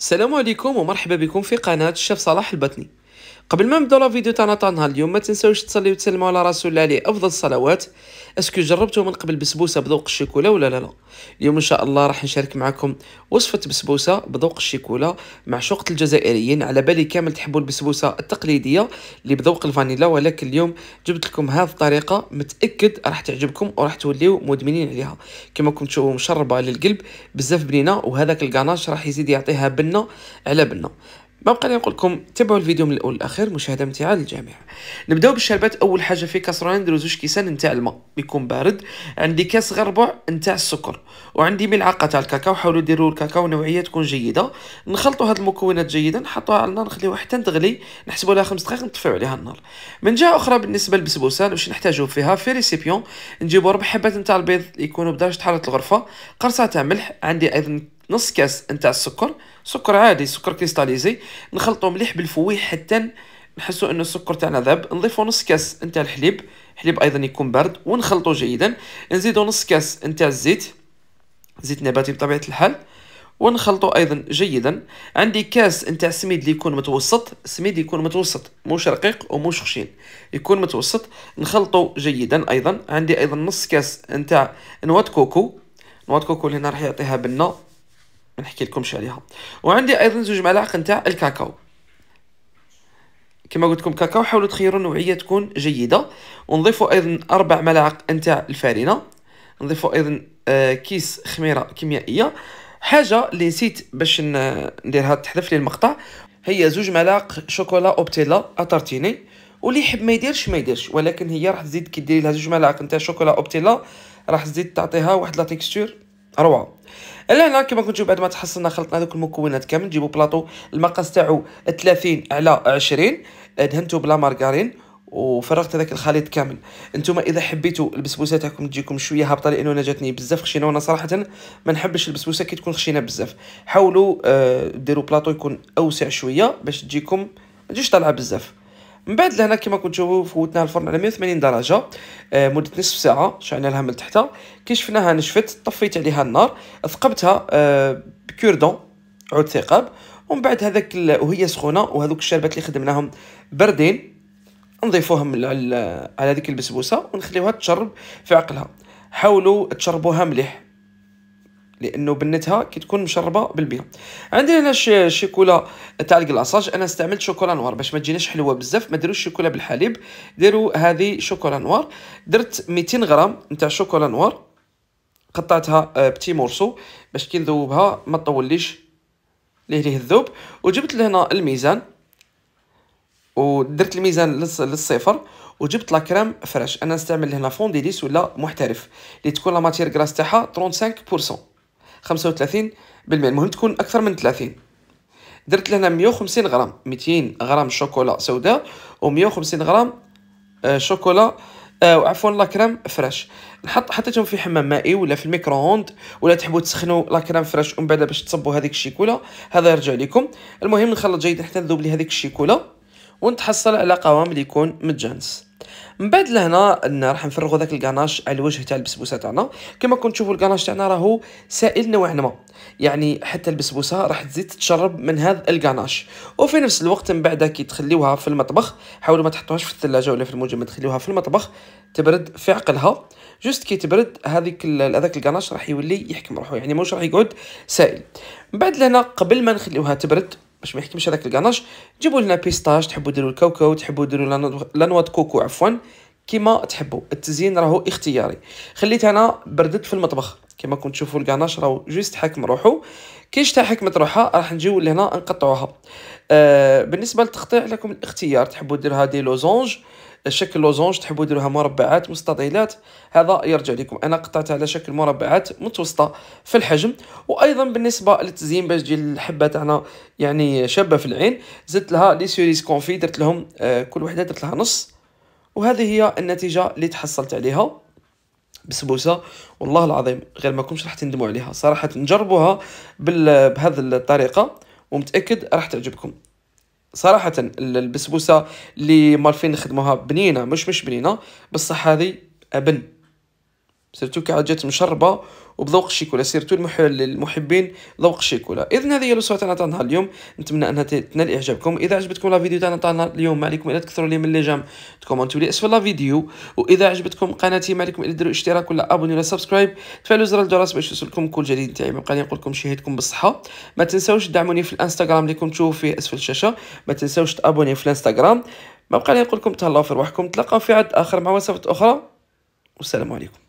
السلام عليكم ومرحبا بكم في قناة الشيف صلاح البطني قبل ما نبداو لا فيديو تاعنا تاع نهار اليوم ما تنساوش تصليو وتسلموا على رسول الله عليه افضل الصلوات اسكو جربتوا من قبل بسبوسه بذوق الشيكولا ولا لا لا اليوم ان شاء الله راح نشارك معكم وصفه بسبوسه بذوق الشيكولا شوقة الجزائريين على بالي كامل تحبوا البسبوسه التقليديه اللي بذوق الفانيلا ولكن اليوم جبت لكم هذه الطريقه متاكد راح تعجبكم وراح توليو مدمنين عليها كما راكم تشوفوا مشربه للقلب بزاف بنينه وهذاك الكاناش راح يزيد يعطيها بنه على بنه ما بقى لي نقول لكم تابعوا الفيديو من الاول للاخير مشاهده ممتعه للجميع نبداو بالشربات اول حاجه في كاسرونه نديرو زوج كيسان نتاع الماء بيكون بارد عندي كاس غير ربع نتاع السكر وعندي ملعقه تاع الكاكاو حاولوا ديروا الكاكاو نوعيه تكون جيده نخلطوا هاد المكونات جيدا نحطوها على النار نخليوها حتى تغلي نحسبوا لها خمس دقائق نطفيو عليها النار من جهه اخرى بالنسبه للبسبوسه واش نحتاجو فيها في ريسيبيون نجيبوا ربع حبات نتاع البيض يكونوا بدرجه حراره الغرفه قرصه تاع ملح عندي ايضا نص كاس نتاع السكر سكر عادي سكر كريستاليزي نخلطو مليح بالفويح حتى نحسو ان السكر تاعنا ذاب نضيفو نص كاس نتاع الحليب الحليب ايضا يكون بارد ونخلطو جيدا نزيدو نص كاس نتاع الزيت زيت نباتي بطبيعه الحال ونخلطو ايضا جيدا عندي كاس نتاع سميد اللي يكون متوسط سميد يكون متوسط موش رقيق وموش خشين يكون متوسط نخلطو جيدا ايضا عندي ايضا نص كاس نتاع نواه كوكو نواه كوكو اللي هنا راح يعطيها بنه ما نحكي لكمش عليها وعندي ايضا زوج ملاعق نتاع الكاكاو كما قلت لكم كاكاو حاولوا تخيروا نوعيه تكون جيده ونضيفوا ايضا اربع ملاعق نتاع الفارينه نضيفوا ايضا آه، كيس خميره كيميائيه حاجه اللي نسيت باش نديرها تحذف لي المقطع هي زوج ملاعق شوكولا اوبتيلا اتارتيني واللي يحب ما يديرش ما يديرش ولكن هي راح تزيد كي ديري لها زوج ملاعق نتاع شوكولا اوبتيلا راح تزيد تعطيها واحد لا تيكستور روعه هنا كما كنتو بعد ما تحصلنا خلطنا هذوك المكونات كامل نجيبو بلاطو المقاس تاعو 30 على 20 دهنتو بلا مارغارين وفرغت هذاك الخليط كامل انتم اذا حبيتوا البسبوسه تاعكم تجيكم شويه هابطه لانه انا جاتني بزاف خشينه وانا صراحه ما نحبش البسبوسه كي تكون خشينه بزاف حاولوا آه، ديروا بلاطو يكون اوسع شويه باش تجيكم ما تجيش طالعه بزاف من بعد لهنا كما كنتو فوتنا الفرن على 180 درجه آه، مده نصف ساعه شعلنا لها من تحتها كي شفناها نشفت طفيت عليها النار ثقبتها آه، بكوردون عود ثقاب ومن بعد هذاك وهي سخونه وهذوك الشربات اللي خدمناهم بردين نضيفوهم على هذيك البسبوسه ونخليوها تشرب في عقلها حاولوا تشربوها مليح لانه بنتها كتكون مشربه بالبيض عندنا هنا الشيكولا تاع الكلاصاج انا استعملت شوكولا نوار باش ما تجيناش حلوه بزاف ما ديروش شوكولا بالحليب ديروا هذه شوكولا نوار درت 200 غرام نتاع شوكولا نوار قطعتها آه، بتي مورسو باش كي نذوبها ما تطوليش ليه ليه الذوب وجبت لهنا الميزان ودرت الميزان للصفر وجبت لا كريم فريش انا نستعمل هنا فونديليس ولا محترف اللي تكون لا ماتير غراس تاعها 35% 35% المهم تكون اكثر من 30 درت لهنا 150 غرام 200 غرام شوكولا سوداء و150 غرام آه، شوكولا او آه، عفوا لا كريم فريش نحط حطيتهم في حمام مائي ولا في الميكرو ولا تحبوا تسخنوا لا كريم فريش ومن بعد باش تصبوا هذيك الشيكولا هذا يرجع لكم المهم نخلط جيد حتى نذوب لي هذيك الشيكولا ونتحصل على قوام اللي يكون متجانس من بعد لهنا راح نفرغوا ذاك الكاناش على الوجه تاع البسبوسه تاعنا كما كنت تشوفوا الكاناش تاعنا راهو سائل نوعا ما يعني حتى البسبوسه راح تزيد تشرب من هذا الكاناش وفي نفس الوقت من بعد كي تخليوها في المطبخ حاولوا ما تحطوهاش في الثلاجه ولا في الموجب تخليوها في المطبخ تبرد في عقلها جوست كي تبرد هذيك هذاك الكاناش راح يولي يحكم روحه يعني مش راح يقعد سائل من بعد لهنا قبل ما نخليوها تبرد باش ما يحكمش هذاك الكاناش جيبوا لنا بيستاج تحبوا ديروا الكاوكاو تحبوا ديروا لانوا كوكو عفوا كيما تحبوا التزيين راهو اختياري خليت انا بردت في المطبخ كيما كنت تشوفوا الكاناش راهو جوست حاكم روحو كي شتا حكمت روحها راح نجيو لهنا نقطعوها آه بالنسبه للتقطيع لكم الاختيار تحبوا ديرها دي لوزونج آه شكل لوزونج تحبوا ديروها مربعات مستطيلات هذا يرجع لكم انا قطعتها على شكل مربعات متوسطه في الحجم وايضا بالنسبه للتزيين باش تجي الحبه تاعنا يعني شابه في العين زدت لها لي سيريس كونفي درت لهم آه، كل وحده درت لها نص وهذه هي النتيجه اللي تحصلت عليها بسبوسه والله العظيم غير ما كنتش راح تندموا عليها صراحه نجربوها بهذه الطريقه ومتاكد راح تعجبكم صراحة البسبوسة اللي مالفين نخدموها بنينة مش مش بنينة بصح هذه أبن سيرتو جات مشربه وبذوق الشيكولا سيرتو المحبين ذوق الشيكولا اذا هذه هي الوصفه تاعنا تاع نهار اليوم نتمنى انها تنال اعجابكم اذا عجبتكم لا فيديو تاعنا تاع نهار اليوم ما عليكم الا تكثروا لي من لي جام تكومونتوا لي اسفل لا فيديو واذا عجبتكم قناتي ما عليكم الا ديروا اشتراك ولا ابوني ولا سبسكرايب تفعلوا زر الجرس باش يوصلكم كل جديد تاعي يبقى لي نقول لكم شهيدكم بالصحه ما تنساوش تدعموني في الانستغرام اللي راكم تشوفوا فيه اسفل الشاشه ما تنساوش تابوني في الانستغرام ما بقى لي نقول لكم تهلاو في رواحكم تلقاو في عد اخر مع وصفه اخرى والسلام عليكم